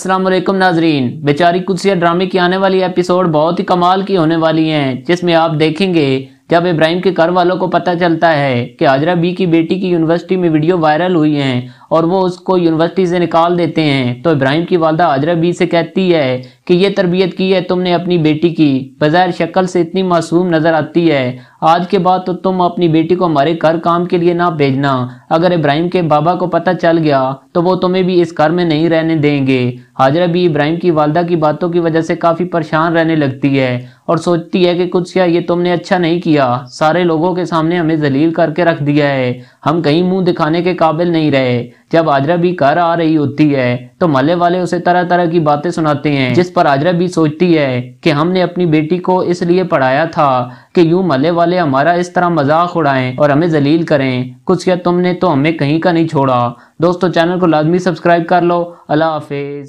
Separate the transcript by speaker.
Speaker 1: असलम नाजरीन बेचारी कुदसिया ड्रामे की आने वाली एपिसोड बहुत ही कमाल की होने वाली है जिसमें आप देखेंगे जब इब्राहिम के घर वालों को पता चलता है कि हाजरा बी की बेटी की यूनिवर्सिटी में वीडियो वायरल हुई है और वो उसको यूनिवर्सिटी से निकाल देते हैं तो इब्राहिम की वालदा हाजरा बी से कहती है कि यह तरबियत की है तुमने अपनी बेटी की बज़ाहिर शक्ल से इतनी मासूम नज़र आती है आज के बाद तो तुम अपनी बेटी को हमारे घर काम के लिए ना भेजना अगर इब्राहिम के बाबा को पता चल गया तो वो तुम्हें भी इस घर में नहीं रहने देंगे हाजरा भी इब्राहिम की वालदा की बातों की वजह से काफ़ी परेशान रहने लगती है और सोचती है कि कुछ क्या ये तुमने अच्छा नहीं किया सारे लोगों के सामने हमें जलील करके रख दिया है हम कहीं मुंह दिखाने के काबिल नहीं रहे जब आजरा भी घर आ रही होती है तो मल्ले वाले उसे तरह तरह की बातें सुनाते हैं जिस पर आजरा भी सोचती है कि हमने अपनी बेटी को इसलिए पढ़ाया था कि यूं मल्ले वाले हमारा इस तरह मजाक उड़ाएं और हमें जलील करें कुछ क्या तुमने तो हमें कहीं का नहीं छोड़ा दोस्तों चैनल को लाजमी सब्सक्राइब कर लो अल्लाह हाफिज